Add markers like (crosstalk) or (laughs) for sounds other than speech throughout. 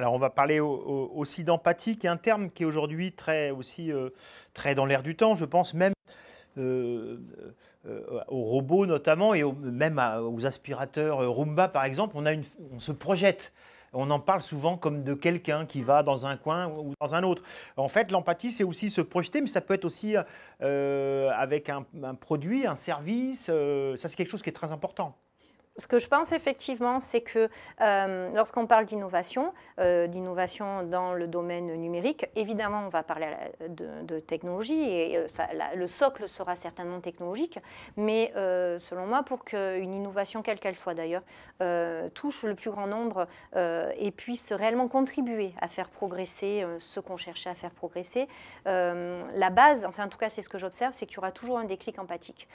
alors on va parler aussi d'empathie, qui est un terme qui est aujourd'hui très aussi euh, très dans l'air du temps, je pense même euh, euh, aux robots notamment et même aux aspirateurs Roomba par exemple. On se projette. On en parle souvent comme de quelqu'un qui va dans un coin ou dans un autre. En fait, l'empathie, c'est aussi se projeter, mais ça peut être aussi avec un, un, produit, un service. ça, c'est quelque chose qui est très important ce que je pense effectivement, c'est que euh, lorsqu'on parle d'innovation, euh, d'innovation dans le domaine numérique, évidemment, on va parler de, technologie et euh, le socle sera certainement technologique, mais selon moi, pour qu'une innovation, quelle qu'elle soit d'ailleurs, touche le plus grand nombre et puisse réellement contribuer à faire progresser ce qu'on cherchait à faire progresser, la base, enfin en tout cas c'est ce que j'observe, c'est qu'il y aura toujours un déclic empathique.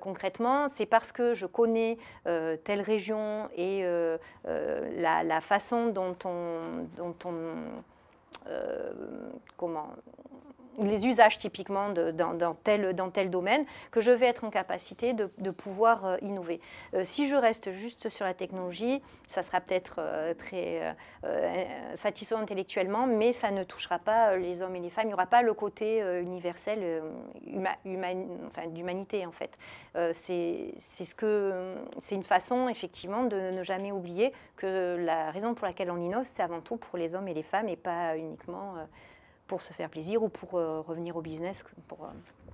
concrètement, c'est parce que je connais région et euh, euh, la, façon dont on, dont on euh, comment les usages typiquement de, dans, tel, dans, tel, domaine, que je vais être en capacité de, pouvoir euh, innover. Euh, si je reste juste sur la technologie, ça sera peut-être très satisfaisant intellectuellement, mais ça ne touchera pas les hommes et les femmes. Il n'y aura pas le côté universel d'humanité en fait. c'est ce une façon effectivement de ne jamais oublier que la raison pour laquelle on innove, c'est avant tout pour les hommes et les femmes et pas une uniquement euh, pour se faire plaisir ou pour euh, revenir au business. Pour, euh,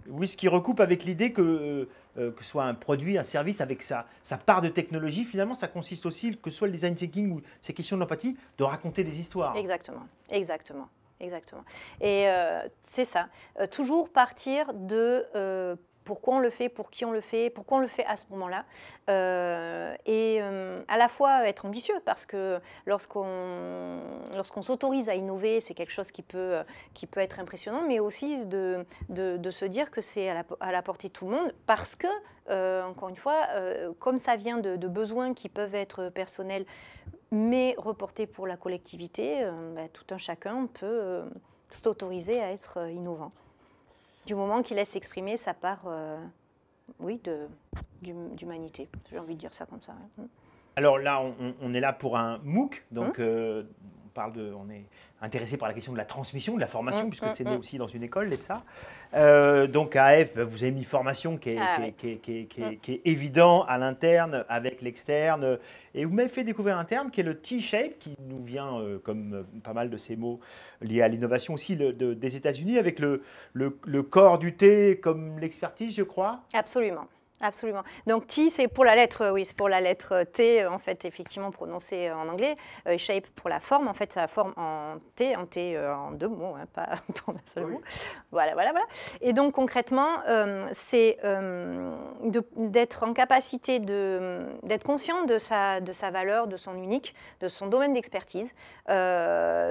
oui, ce qui recoupe avec l'idée que, ce soit un produit, un service avec sa, sa, part de technologie, finalement, ça consiste aussi, que ce soit le design thinking ou ces questions de l'empathie, de raconter des histoires. Exactement, exactement. Exactement. Et c'est ça. toujours partir de pourquoi on le fait, pour qui on le fait, pourquoi on le fait à ce moment-là. Euh, et euh, à la fois être ambitieux, parce que lorsqu'on lorsqu'on s'autorise à innover, c'est quelque chose qui peut, qui peut être impressionnant, mais aussi de, se dire que c'est à la, portée de tout le monde, parce que, euh, encore une fois, comme ça vient de, besoins qui peuvent être personnels, mais reportés pour la collectivité, bah, tout un chacun peut s'autoriser à être innovant du moment qu'il laisse exprimer sa part, euh, oui, de d'humanité. J'ai envie de dire ça comme ça. Alors là, on, est là pour un MOOC, donc hum. euh, de, on est intéressé par la question de la transmission, de la formation, mm, puisque c'est mm, né mm. aussi dans une école, l'EPSA. Euh, donc AF, bah, vous avez mis formation qui est, évident à l'interne, avec l'externe. Et vous m'avez fait découvrir un terme qui est le T-shape, qui nous vient, euh, comme euh, pas mal de ces mots liés à l'innovation aussi des États-Unis, avec le, le, le corps du T comme l'expertise, je crois. Absolument. Absolument. Donc T, c'est pour la lettre, oui, c'est pour la lettre T, euh, en fait, effectivement prononcée euh, en anglais. Euh, shape pour la forme, en fait, ça forme en T, en T en deux mots, hein, pas, en (laughs) un seul mot. Voilà, voilà, voilà. Et donc concrètement, c'est d'être en capacité d'être conscient de sa, de sa valeur, de son unique, de son domaine d'expertise,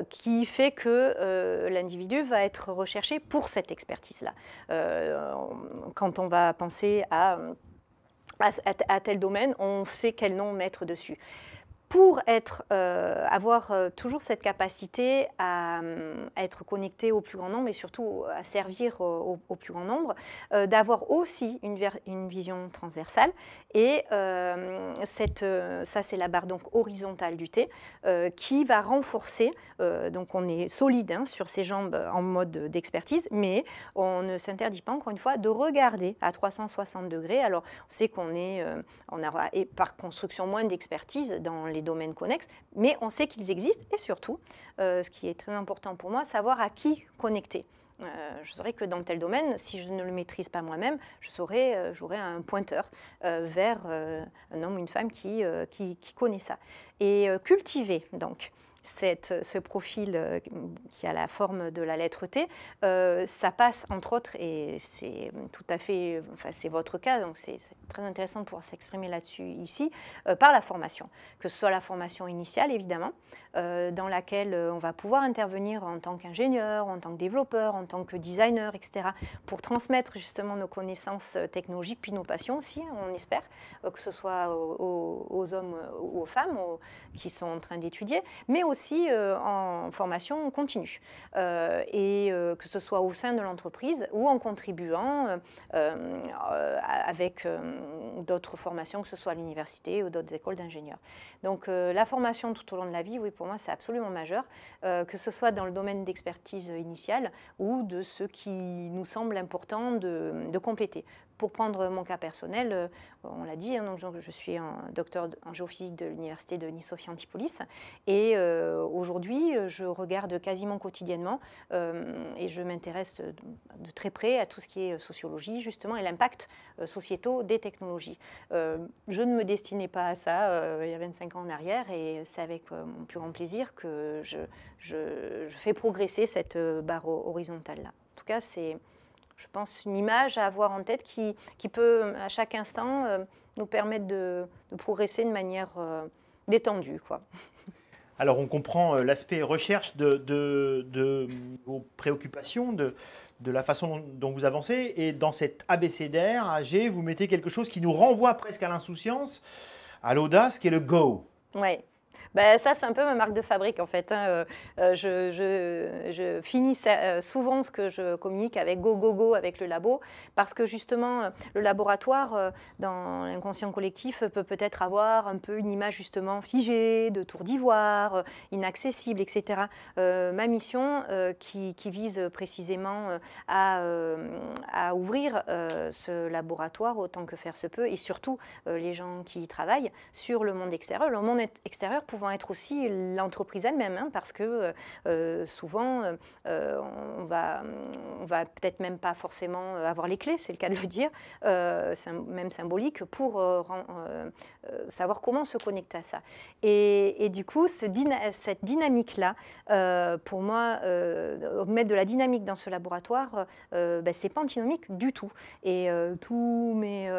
qui fait que l'individu va être recherché pour cette expertise-là. quand on va penser à à, tel domaine, on sait quel nom mettre dessus pour être, euh, avoir euh, toujours cette capacité à, euh, être connecté au plus grand nombre et surtout à servir au, plus grand nombre, d'avoir aussi une, une, vision transversale. Et cette, ça, c'est la barre donc horizontale du thé qui va renforcer. donc, on est solide hein, sur ses jambes en mode d'expertise, mais on ne s'interdit pas encore une fois de regarder à 360 degrés. Alors, on sait qu'on est, on aura et par construction moins d'expertise dans les domaines connexes, mais on sait qu'ils existent et surtout, euh, ce qui est très important pour moi, savoir à qui connecter. Euh, je saurais que dans tel domaine, si je ne le maîtrise pas moi-même, je saurais, euh, j'aurais un pointeur vers un homme ou une femme qui, qui connaît ça. Et cultiver, donc, cette, euh, ce profil euh, qui a la forme de la lettre T, euh, ça passe entre autres, et c'est tout à fait, enfin c'est votre cas, donc c'est très intéressant de pouvoir s'exprimer là-dessus ici, par la formation, que ce soit la formation initiale évidemment, dans laquelle on va pouvoir intervenir en tant qu'ingénieur, en tant que développeur, en tant que designer, etc., pour transmettre justement nos connaissances technologiques, puis nos passions aussi, hein, on espère, que ce soit aux, hommes ou aux femmes qui sont en train d'étudier, mais aussi aussi euh, en formation continue, euh, et euh, que ce soit au sein de l'entreprise ou en contribuant avec d'autres formations, que ce soit à l'université ou d'autres écoles d'ingénieurs. Donc la formation tout au long de la vie, oui, pour moi, c'est absolument majeur, que ce soit dans le domaine d'expertise initiale ou de ce qui nous semble important de compléter pour prendre mon cas personnel, euh, on l'a dit, hein, je suis un docteur en géophysique de l'université de Nice-Sophia Antipolis. Et euh, aujourd'hui, je regarde quasiment quotidiennement euh, et je m'intéresse de très près à tout ce qui est sociologie, justement, et l'impact sociétaux des technologies. Je ne me destinais pas à ça il y a 25 ans en arrière et c'est avec mon plus grand plaisir que je, je, je fais progresser cette barre horizontale-là. En tout cas, c'est je pense, une image à avoir en tête qui, qui peut, à chaque instant, euh, nous permettre de, progresser de manière euh, détendue. Quoi. (laughs) Alors, on comprend euh, l'aspect recherche de, vos préoccupations, de, la façon dont vous avancez. Et dans cet abécédaire, AG, vous mettez quelque chose qui nous renvoie presque à l'insouciance, à l'audace, qui est le go. Ouais. Bah, ça, c'est un peu ma marque de fabrique, en fait. Hein. Euh, euh, je, finis euh, souvent ce que je communique avec Go, Go, Go, avec le labo, parce que justement, le laboratoire, dans l'inconscient collectif, peut peut-être avoir un peu une image justement figée, de tour d'ivoire, inaccessible, etc. ma mission, qui, vise précisément à, à ouvrir ce laboratoire autant que faire se peut, et surtout les gens qui y travaillent, sur le monde extérieur. Le monde extérieur pouvant être aussi l'entreprise elle-même, hein, parce que euh, euh, souvent, euh, on va, on va peut-être même pas forcément avoir les clés, c'est le cas de le dire, même symbolique, pour savoir comment se connecter à ça. Et, du coup, cette dynamique-là, pour moi, mettre de la dynamique dans ce laboratoire, ce ben, c'est pas antinomique du tout. Et tous mes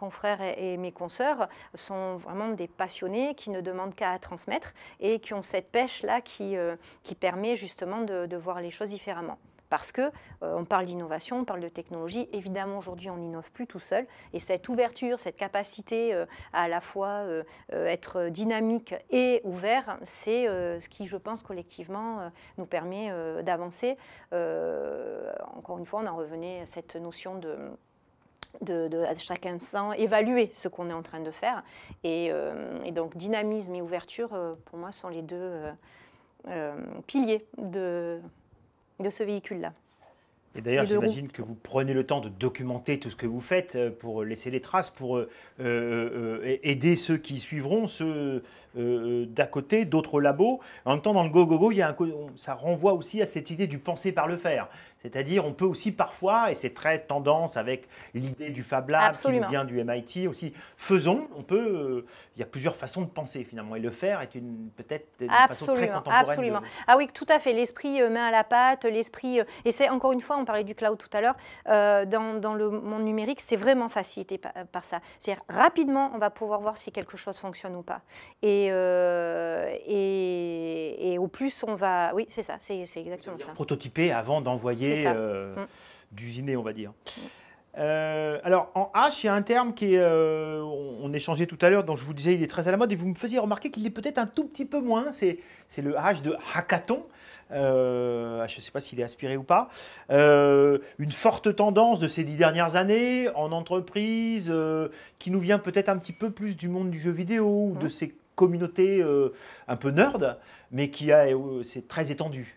confrères et, mes consoeurs sont vraiment des passionnés qui ne demandent qu'à transmettre et qui ont cette pêche-là qui, euh, qui permet justement de, voir les choses différemment parce que euh, on parle d'innovation, on parle de technologie. Évidemment, aujourd'hui, on n'innove plus tout seul. Et cette ouverture, cette capacité euh, à, la fois être dynamique et ouvert, c'est ce qui, je pense, collectivement, nous permet d'avancer. encore une fois, on en revenait à cette notion de de, de, à évaluer ce qu'on est en train de faire. Et, euh, donc dynamisme et ouverture, euh, pour moi, sont les deux euh, piliers de, de ce véhicule-là. Et d'ailleurs, j'imagine que vous prenez le temps de documenter tout ce que vous faites pour laisser les traces, pour aider ceux qui suivront, ceux d'à côté, d'autres labos. En même temps, dans le go-go-go, ça renvoie aussi à cette idée du penser par le faire. C'est-à-dire, on peut aussi parfois, et c'est très tendance avec l'idée du Fab Lab qui vient du MIT aussi, faisons, on peut, euh, il y a plusieurs façons de penser finalement, et le faire est une peut-être une façon très contemporaine. Absolument. Ah oui, tout à fait, l'esprit euh, main à la pâte, l'esprit, euh, et c'est encore une fois, on parlait du cloud tout à l'heure, dans, le monde numérique, c'est vraiment facilité par, ça. C'est-à-dire, rapidement, on va pouvoir voir si quelque chose fonctionne ou pas. Et, et, au plus, on va, oui, c'est ça, c'est exactement ça. Prototyper avant d'envoyer euh, mm. d'usiner, on va dire. Euh, alors, en H, il y a un terme qui est, euh, on, échangeait tout à l'heure, dont je vous disais, il est très à la mode, et vous me faisiez remarquer qu'il est peut-être un tout petit peu moins. C'est, c'est le H de hackathon. je ne sais pas s'il est aspiré ou pas. une forte tendance de ces dix dernières années en entreprise qui nous vient peut-être un petit peu plus du monde du jeu vidéo ou de mm. ces communautés un peu nerd, mais qui a, c'est très étendu.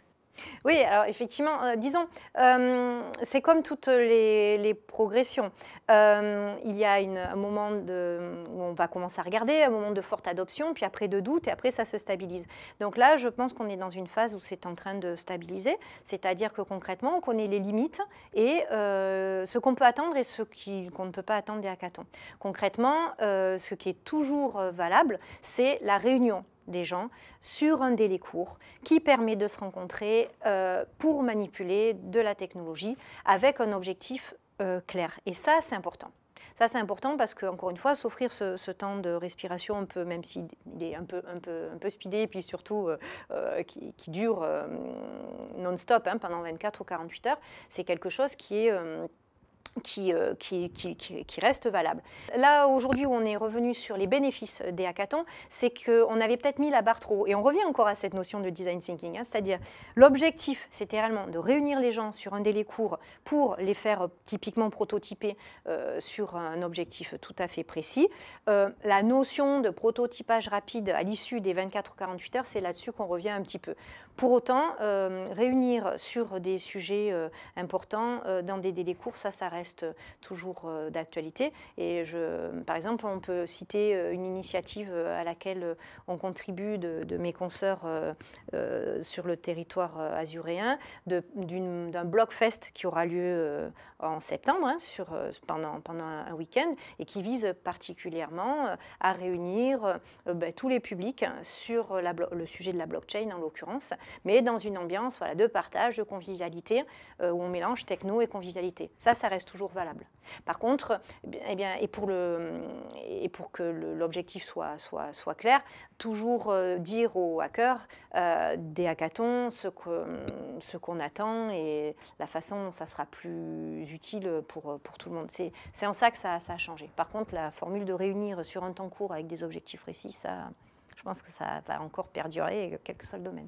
Oui, alors effectivement, euh, disons, euh, c'est comme toutes les, progressions. Euh, il y a un moment où on va commencer à regarder, un moment de forte adoption, puis après de doute, et après ça se stabilise. Donc là, je pense qu'on est dans une phase où c'est en train de stabiliser, c'est-à-dire que concrètement, on connaît les limites et ce qu'on peut attendre et ce qu'on ne peut pas attendre des hackathons. Concrètement, ce qui est toujours valable, c'est la réunion des gens sur un délai court qui permet de se rencontrer euh, pour manipuler de la technologie avec un objectif euh, clair. Et ça, c'est important. Ça, c'est important parce que, encore une fois, s'offrir ce, temps de respiration, un peu, même s'il est un peu, un peu, un peu speedé, et puis surtout euh, qui, dure non-stop hein, pendant 24 ou 48 heures, c'est quelque chose qui est. Euh, qui, qui, qui, qui, reste valable. Là, aujourd'hui, on est revenu sur les bénéfices des hackathons, c'est qu'on avait peut-être mis la barre trop haut. Et on revient encore à cette notion de design thinking, hein, c'est-à-dire l'objectif, c'était réellement de réunir les gens sur un délai court pour les faire euh, typiquement prototyper euh, sur un objectif tout à fait précis. la notion de prototypage rapide à l'issue des 24 ou 48 heures, c'est là-dessus qu'on revient un petit peu. Pour autant, réunir sur des sujets importants dans des délais courts, ça, ça reste toujours euh, d'actualité. Et je, par exemple, on peut citer euh, une initiative euh, à laquelle on contribue de, mes consoeurs sur le territoire azuréen, d'un blockfest qui aura lieu en septembre, hein, sur, pendant, pendant un week-end, et qui vise particulièrement à réunir ben, tous les publics hein, sur la le sujet de la blockchain en l'occurrence, mais dans une ambiance voilà, de partage, de convivialité, où on mélange techno et convivialité. Ça, ça reste toujours valable. Par contre, eh, eh bien, et, pour le, et pour que l'objectif soit, soit, soit, clair, toujours euh, dire aux hackers euh, des hackathons ce qu'on ce attend et la façon dont ça sera plus utile pour, pour tout le monde. C'est en ça que ça, a changé. Par contre, la formule de réunir sur un temps court avec des objectifs précis, ça, je pense que ça va encore perdurer, quel que soit le domaine.